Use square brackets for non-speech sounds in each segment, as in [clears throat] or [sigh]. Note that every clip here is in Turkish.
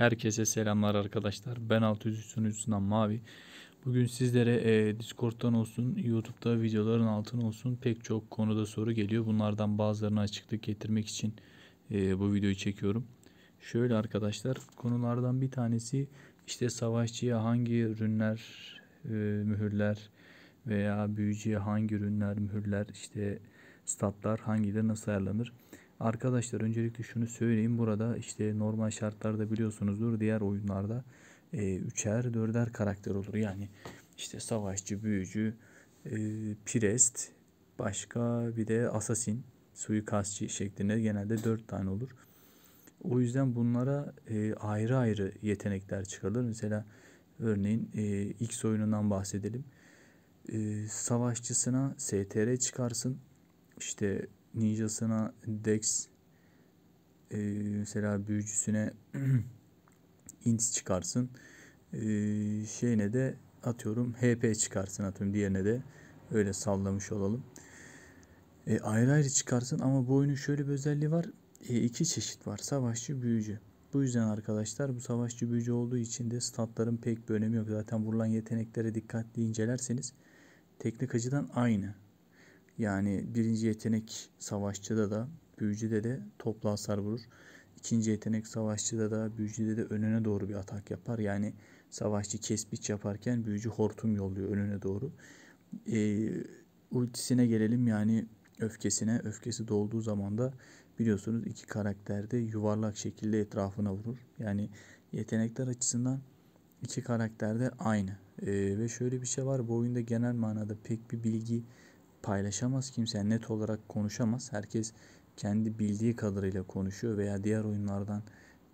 Herkese selamlar arkadaşlar. Ben 603 sunucusundan Mavi. Bugün sizlere e, Discord'dan olsun, YouTube'da videoların altına olsun pek çok konuda soru geliyor. Bunlardan bazılarını açıklık getirmek için e, bu videoyu çekiyorum. Şöyle arkadaşlar, konulardan bir tanesi işte savaşçıya hangi ürünler, e, mühürler veya büyücüye hangi ürünler, mühürler, işte statlar hangileri nasıl ayarlanır? Arkadaşlar öncelikle şunu söyleyeyim. Burada işte normal şartlarda biliyorsunuzdur diğer oyunlarda e, üçer dörder karakter olur. Yani işte savaşçı, büyücü, e, pirest, başka bir de asasin, suikastçı şeklinde genelde dört tane olur. O yüzden bunlara e, ayrı ayrı yetenekler çıkarılır. Mesela örneğin e, X oyunundan bahsedelim. E, savaşçısına STR çıkarsın. İşte ninjasına dex e, mesela büyücüsüne [clears throat] int çıkarsın. E, şeyine de atıyorum HP çıkarsın atıyorum diğerine de öyle sallamış olalım. E, ayrı ayrı çıkarsın ama bu oyunun şöyle bir özelliği var. E, iki çeşit var. Savaşçı, büyücü. Bu yüzden arkadaşlar bu savaşçı büyücü olduğu için de statların pek bir önemi yok. Zaten vurulan yeteneklere dikkatli incelerseniz teknik açıdan aynı. Yani birinci yetenek savaşçıda da büyücüde de toplu hasar vurur. İkinci yetenek savaşçıda da büyücüde de önüne doğru bir atak yapar. Yani savaşçı kespiç yaparken büyücü hortum yolluyor önüne doğru. E, ultisine gelelim yani öfkesine. Öfkesi dolduğu zaman da biliyorsunuz iki karakter de yuvarlak şekilde etrafına vurur. Yani yetenekler açısından iki karakter de aynı. E, ve şöyle bir şey var bu oyunda genel manada pek bir bilgi paylaşamaz. Kimse net olarak konuşamaz. Herkes kendi bildiği kadarıyla konuşuyor veya diğer oyunlardan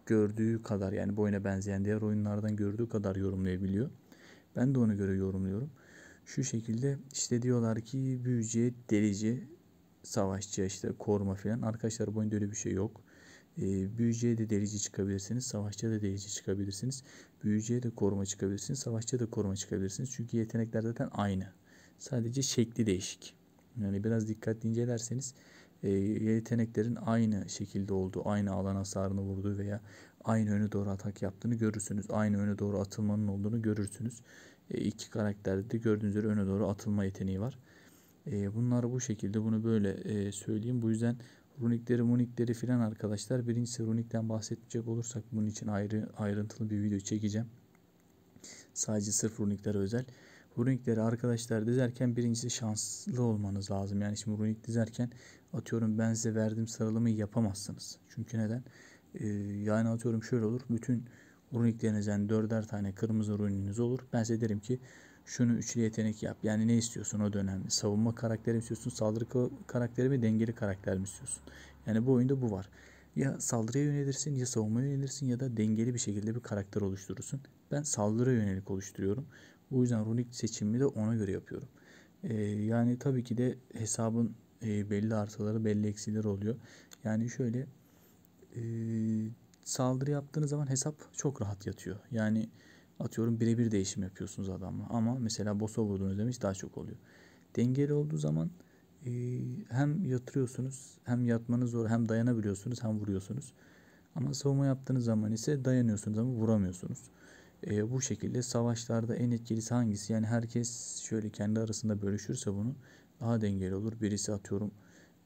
gördüğü kadar yani bu oyuna benzeyen diğer oyunlardan gördüğü kadar yorumlayabiliyor. Ben de ona göre yorumluyorum. Şu şekilde işte diyorlar ki büyücü, delici, savaşçı işte koruma filan Arkadaşlar bu oyunda öyle bir şey yok. E, büyücüye de delici çıkabilirsiniz. Savaşçıya da delici çıkabilirsiniz. Büyücüye de koruma çıkabilirsiniz. Savaşçıya da koruma çıkabilirsiniz. Çünkü yetenekler zaten aynı. Sadece şekli değişik. Yani biraz dikkatli incelerseniz e, yeteneklerin aynı şekilde olduğu, aynı alan hasarını vurduğu veya aynı öne doğru atak yaptığını görürsünüz. Aynı öne doğru atılmanın olduğunu görürsünüz. E, iki karakterde de gördüğünüz üzere öne doğru atılma yeteneği var. E, bunlar bu şekilde bunu böyle e, söyleyeyim. Bu yüzden runikleri munikleri filan arkadaşlar. Birincisi runikten bahsedecek olursak bunun için ayrı ayrıntılı bir video çekeceğim. Sadece sırf runiklere özel runikleri arkadaşlar dizerken birincisi şanslı olmanız lazım. Yani şimdi runik dizerken atıyorum ben size verdiğim sıralamayı yapamazsınız. Çünkü neden? Ee, yani atıyorum şöyle olur. Bütün runikleriniz runiklerinizden dörder tane kırmızı runiniz olur. Ben size derim ki şunu üçlü yetenek yap. Yani ne istiyorsun o dönem Savunma karakteri mi istiyorsun? Saldırı karakteri mi? Dengeli karakter mi istiyorsun? Yani bu oyunda bu var. Ya saldırıya yönelirsin ya savunmaya yönelirsin ya da dengeli bir şekilde bir karakter oluşturursun. Ben saldırıya yönelik oluşturuyorum. O yüzden runik seçimimi de ona göre yapıyorum. E, yani tabii ki de hesabın e, belli artıları belli eksileri oluyor. Yani şöyle e, saldırı yaptığınız zaman hesap çok rahat yatıyor. Yani atıyorum birebir değişim yapıyorsunuz adamla. Ama mesela boss'a vurduğunuz demiş daha çok oluyor. Dengeli olduğu zaman e, hem yatırıyorsunuz hem yatmanız zor hem dayanabiliyorsunuz hem vuruyorsunuz. Ama savunma yaptığınız zaman ise dayanıyorsunuz ama vuramıyorsunuz e, bu şekilde savaşlarda en etkilisi hangisi? Yani herkes şöyle kendi arasında bölüşürse bunu daha dengeli olur. Birisi atıyorum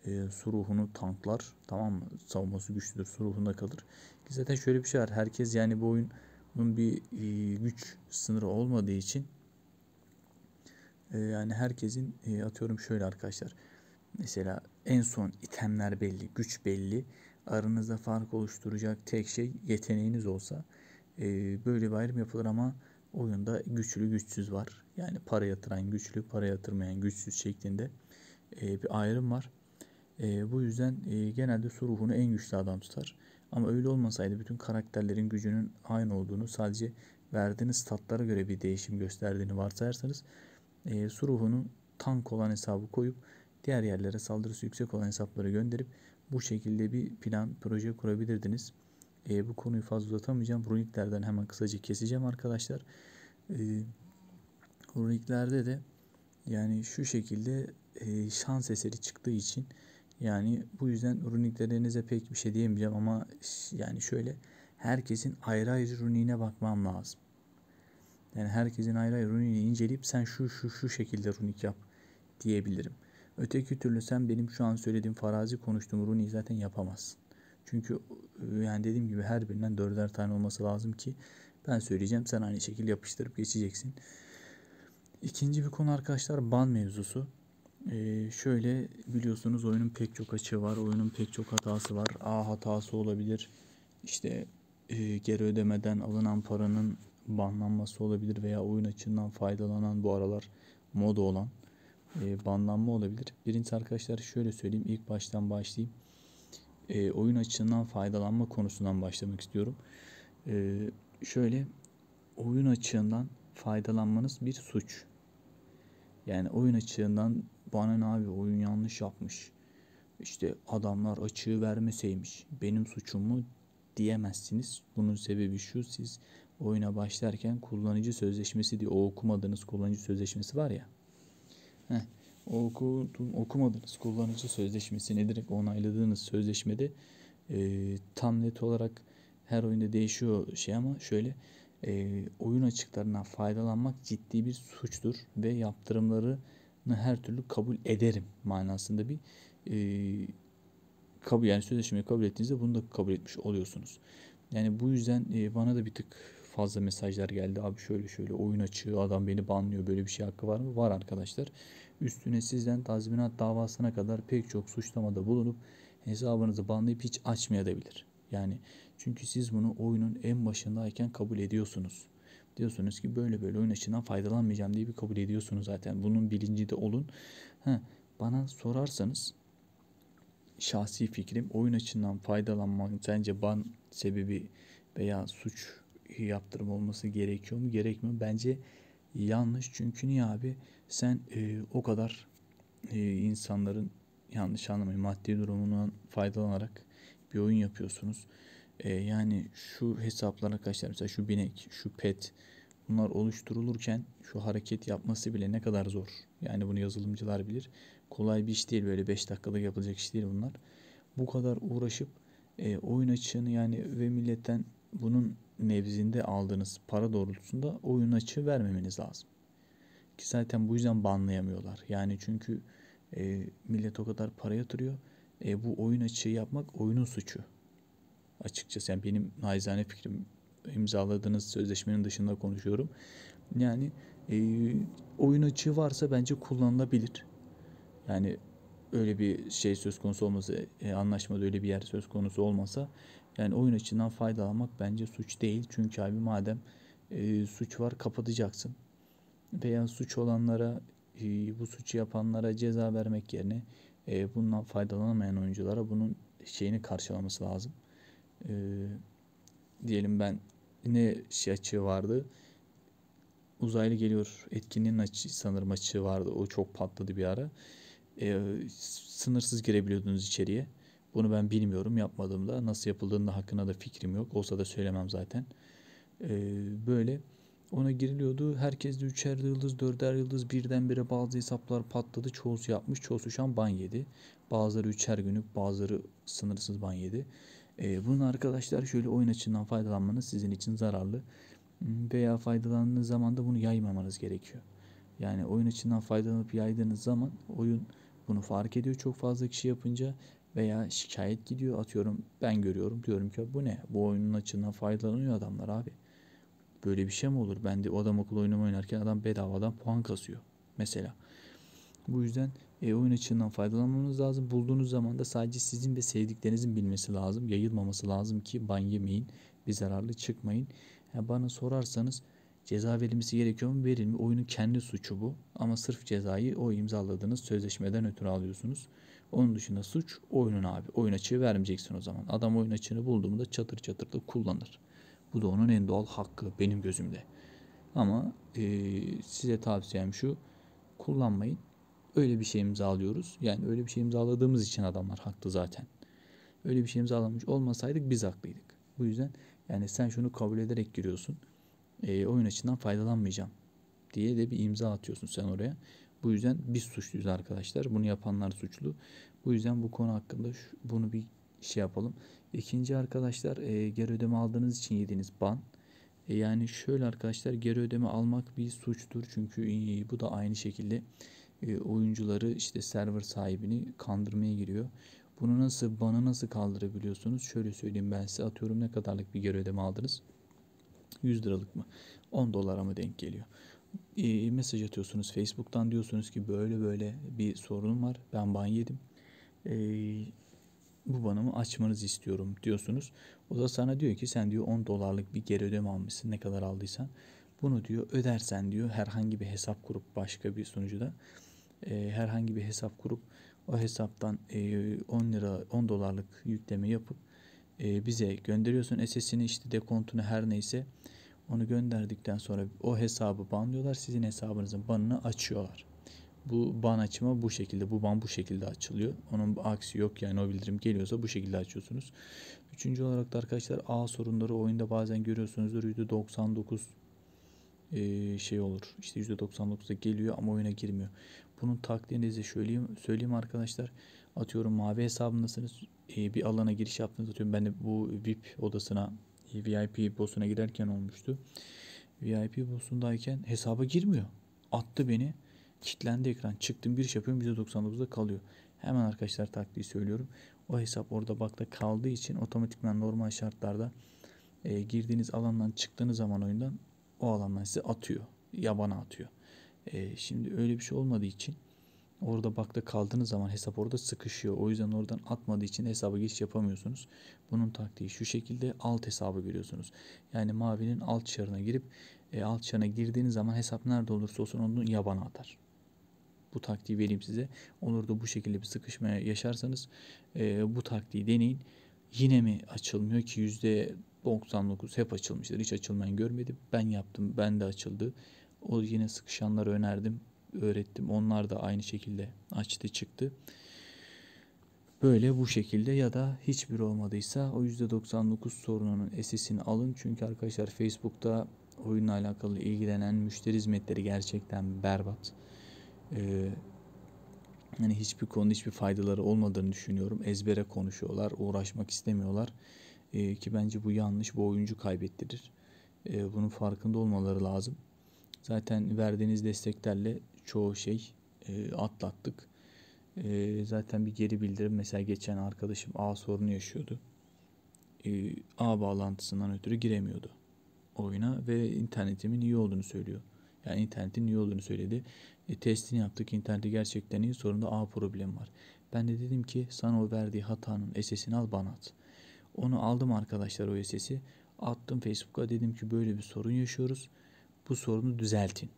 e, Suruh'unu tanklar tamam mı? Savunması güçlüdür. Suruh'unda kalır. Ki zaten şöyle bir şey var. Herkes yani bu oyunun bir e, güç sınırı olmadığı için e, yani herkesin e, atıyorum şöyle arkadaşlar. Mesela en son itemler belli, güç belli. Aranızda fark oluşturacak tek şey yeteneğiniz olsa e, böyle bir ayrım yapılır ama oyunda güçlü güçsüz var. Yani para yatıran güçlü, para yatırmayan güçsüz şeklinde e, bir ayrım var. E, bu yüzden e, genelde su ruhunu en güçlü adam tutar. Ama öyle olmasaydı bütün karakterlerin gücünün aynı olduğunu sadece verdiğiniz statlara göre bir değişim gösterdiğini varsayarsanız e, su ruhunu tank olan hesabı koyup diğer yerlere saldırısı yüksek olan hesapları gönderip bu şekilde bir plan proje kurabilirdiniz. E, bu konuyu fazla uzatamayacağım. Runiklerden hemen kısaca keseceğim arkadaşlar. E, runiklerde de yani şu şekilde e, şans eseri çıktığı için yani bu yüzden runiklerinize pek bir şey diyemeyeceğim ama yani şöyle herkesin ayrı ayrı runine bakmam lazım. Yani herkesin ayrı ayrı runini inceleyip sen şu şu şu şekilde runik yap diyebilirim. Öteki türlü sen benim şu an söylediğim farazi konuştuğum runiği zaten yapamazsın. Çünkü e, yani dediğim gibi her birinden dörder tane olması lazım ki ben söyleyeceğim sen aynı şekilde yapıştırıp geçeceksin. İkinci bir konu arkadaşlar ban mevzusu. Ee, şöyle biliyorsunuz oyunun pek çok açığı var. Oyunun pek çok hatası var. A hatası olabilir. İşte e, geri ödemeden alınan paranın banlanması olabilir veya oyun açığından faydalanan bu aralar moda olan e, banlanma olabilir. Birinci arkadaşlar şöyle söyleyeyim. ilk baştan başlayayım e, oyun açığından faydalanma konusundan başlamak istiyorum. E, şöyle oyun açığından faydalanmanız bir suç. Yani oyun açığından bana ne abi oyun yanlış yapmış. İşte adamlar açığı vermeseymiş benim suçum mu diyemezsiniz. Bunun sebebi şu siz oyuna başlarken kullanıcı sözleşmesi diye o okumadığınız kullanıcı sözleşmesi var ya. Heh, okudum, okumadınız kullanıcı sözleşmesini direkt onayladığınız sözleşmede e, tam net olarak her oyunda değişiyor şey ama şöyle e, oyun açıklarına faydalanmak ciddi bir suçtur ve yaptırımlarını her türlü kabul ederim manasında bir e, kabul yani sözleşmeyi kabul ettiğinizde bunu da kabul etmiş oluyorsunuz. Yani bu yüzden e, bana da bir tık fazla mesajlar geldi. Abi şöyle şöyle oyun açığı adam beni banlıyor. Böyle bir şey hakkı var mı? Var arkadaşlar. Üstüne sizden tazminat davasına kadar pek çok suçlamada bulunup hesabınızı banlayıp hiç açmayabilir. Yani çünkü siz bunu oyunun en başındayken kabul ediyorsunuz. Diyorsunuz ki böyle böyle oyun açığından faydalanmayacağım diye bir kabul ediyorsunuz zaten. Bunun bilinci de olun. Ha, bana sorarsanız şahsi fikrim oyun açığından faydalanmak sence ban sebebi veya suç yaptırım olması gerekiyor mu gerekmiyor mu? Bence yanlış çünkü niye abi sen e, o kadar e, insanların yanlış anlamayın maddi durumundan faydalanarak bir oyun yapıyorsunuz. E, yani şu hesaplara kaçlar mesela şu binek, şu pet bunlar oluşturulurken şu hareket yapması bile ne kadar zor. Yani bunu yazılımcılar bilir. Kolay bir iş değil böyle 5 dakikalık yapılacak iş değil bunlar. Bu kadar uğraşıp e, oyun açığını yani ve milletten bunun nevzinde aldığınız para doğrultusunda oyun açığı vermemeniz lazım. Ki zaten bu yüzden banlayamıyorlar. Yani çünkü e, millet o kadar para yatırıyor. E, bu oyun açığı yapmak oyunun suçu. Açıkçası yani benim naizane fikrim imzaladığınız sözleşmenin dışında konuşuyorum. Yani e, oyun açığı varsa bence kullanılabilir. Yani öyle bir şey söz konusu olmasa, e, anlaşmada öyle bir yer söz konusu olmasa yani oyun açısından faydalanmak bence suç değil. Çünkü abi madem e, suç var kapatacaksın. Veya suç olanlara e, bu suçu yapanlara ceza vermek yerine e, bundan faydalanamayan oyunculara bunun şeyini karşılaması lazım. E, diyelim ben ne şey açığı vardı? Uzaylı geliyor etkinliğin açı, sanırım açığı vardı. O çok patladı bir ara. E, sınırsız girebiliyordunuz içeriye. Bunu ben bilmiyorum da, Nasıl yapıldığında hakkında da fikrim yok. Olsa da söylemem zaten. Ee, böyle ona giriliyordu. Herkes de üçer yıldız, dörder yıldız birdenbire bazı hesaplar patladı. Çoğusu yapmış. Çoğusu şu an ban yedi. Bazıları üçer günlük, bazıları sınırsız ban yedi. Ee, bunun arkadaşlar şöyle oyun açısından faydalanmanız sizin için zararlı. Hmm, veya faydalandığınız zaman da bunu yaymamanız gerekiyor. Yani oyun içinden faydalanıp yaydığınız zaman oyun bunu fark ediyor çok fazla kişi yapınca veya şikayet gidiyor atıyorum ben görüyorum diyorum ki bu ne bu oyunun açığından faydalanıyor adamlar abi böyle bir şey mi olur ben de o adam akıllı oyunumu oynarken adam bedavadan puan kasıyor mesela bu yüzden e, oyun açığından faydalanmanız lazım bulduğunuz zaman da sadece sizin ve sevdiklerinizin bilmesi lazım yayılmaması lazım ki ban yemeyin bir zararlı çıkmayın yani bana sorarsanız ceza verilmesi gerekiyor mu verilmiyor oyunun kendi suçu bu ama sırf cezayı o imzaladığınız sözleşmeden ötürü alıyorsunuz onun dışında suç oyunun abi. Oyun açığı vermeyeceksin o zaman. Adam oyun açığını bulduğunda çatır çatır da kullanır. Bu da onun en doğal hakkı benim gözümde. Ama e, size tavsiyem şu. Kullanmayın. Öyle bir şey imzalıyoruz. Yani öyle bir şey imzaladığımız için adamlar haklı zaten. Öyle bir şey imzalamış olmasaydık biz haklıydık. Bu yüzden yani sen şunu kabul ederek giriyorsun. E, oyun açığından faydalanmayacağım diye de bir imza atıyorsun sen oraya. Bu yüzden biz suçluyuz arkadaşlar. Bunu yapanlar suçlu. Bu yüzden bu konu hakkında şu, bunu bir şey yapalım. İkinci arkadaşlar e, geri ödeme aldığınız için yediğiniz ban. E, yani şöyle arkadaşlar geri ödeme almak bir suçtur. Çünkü e, bu da aynı şekilde e, oyuncuları işte server sahibini kandırmaya giriyor. Bunu nasıl bana nasıl kaldırabiliyorsunuz? Şöyle söyleyeyim ben size atıyorum ne kadarlık bir geri ödeme aldınız? 100 liralık mı? 10 dolara mı denk geliyor? e, mesaj atıyorsunuz Facebook'tan diyorsunuz ki böyle böyle bir sorun var ben ban yedim e, bu banımı açmanızı istiyorum diyorsunuz o da sana diyor ki sen diyor 10 dolarlık bir geri ödeme almışsın ne kadar aldıysan bunu diyor ödersen diyor herhangi bir hesap kurup başka bir sunucuda e, herhangi bir hesap kurup o hesaptan e, 10 lira 10 dolarlık yükleme yapıp e, bize gönderiyorsun SS'ini işte dekontunu her neyse onu gönderdikten sonra o hesabı banlıyorlar. Sizin hesabınızın banını açıyorlar. Bu ban açma bu şekilde. Bu ban bu şekilde açılıyor. Onun aksi yok yani o bildirim geliyorsa bu şekilde açıyorsunuz. Üçüncü olarak da arkadaşlar ağ sorunları oyunda bazen görüyorsunuzdur. %99 şey olur. İşte %99'da geliyor ama oyuna girmiyor. Bunun taktiğini söyleyeyim, söyleyeyim arkadaşlar. Atıyorum mavi hesabındasınız. Bir alana giriş yaptınız. Atıyorum ben de bu VIP odasına VIP boss'una giderken olmuştu. VIP boss'undayken hesaba girmiyor. Attı beni. Kitlendi ekran. Çıktım bir şey yapıyorum. %99'da kalıyor. Hemen arkadaşlar taktiği söylüyorum. O hesap orada bakta kaldığı için otomatikman normal şartlarda e, girdiğiniz alandan çıktığınız zaman oyundan o alandan size atıyor. Yabana atıyor. E, şimdi öyle bir şey olmadığı için Orada bakta kaldığınız zaman hesap orada sıkışıyor. O yüzden oradan atmadığı için hesabı geçiş yapamıyorsunuz. Bunun taktiği şu şekilde alt hesabı görüyorsunuz. Yani mavinin alt çarına girip e, alt çarına girdiğiniz zaman hesap nerede olursa olsun onu yabana atar. Bu taktiği vereyim size. Olur da bu şekilde bir sıkışma yaşarsanız e, bu taktiği deneyin. Yine mi açılmıyor ki %99 hep açılmıştır. Hiç açılmayan görmedim. Ben yaptım. Ben de açıldı. O yine sıkışanları önerdim öğrettim. Onlar da aynı şekilde açtı çıktı. Böyle bu şekilde ya da hiçbir olmadıysa o %99 sorununun esisini alın. Çünkü arkadaşlar Facebook'ta oyunla alakalı ilgilenen müşteri hizmetleri gerçekten berbat. Ee, yani hiçbir konu hiçbir faydaları olmadığını düşünüyorum. Ezbere konuşuyorlar, uğraşmak istemiyorlar. Ee, ki bence bu yanlış, bu oyuncu kaybettirir. Ee, bunun farkında olmaları lazım. Zaten verdiğiniz desteklerle çoğu şey e, atlattık. E, zaten bir geri bildirim mesela geçen arkadaşım A sorunu yaşıyordu. E, ağ bağlantısından ötürü giremiyordu oyuna ve internetimin iyi olduğunu söylüyor. Yani internetin iyi olduğunu söyledi. E, testini yaptık. İnterneti gerçekten iyi. Sorunda A problemi var. Ben de dedim ki sana o verdiği hatanın SS'ini al bana at. Onu aldım arkadaşlar o SS'i. Attım Facebook'a dedim ki böyle bir sorun yaşıyoruz. Bu sorunu düzeltin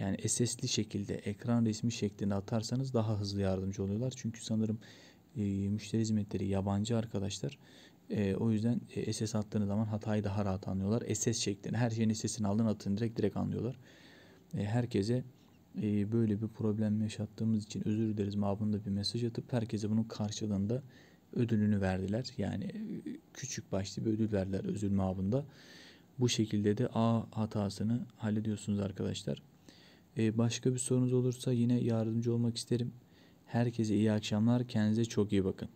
yani SS'li şekilde ekran resmi şeklinde atarsanız daha hızlı yardımcı oluyorlar. Çünkü sanırım e, müşteri hizmetleri yabancı arkadaşlar. E, o yüzden e, SS attığınız zaman hatayı daha rahat anlıyorlar. SS şeklinde her şeyin SS'ini aldın atın direkt direkt anlıyorlar. E, herkese e, böyle bir problem yaşattığımız için özür dileriz mabında bir mesaj atıp herkese bunun karşılığında ödülünü verdiler. Yani e, küçük başlı bir ödül verdiler özür mabında. Bu şekilde de A hatasını hallediyorsunuz arkadaşlar. Ee, başka bir sorunuz olursa yine yardımcı olmak isterim. Herkese iyi akşamlar. Kendinize çok iyi bakın.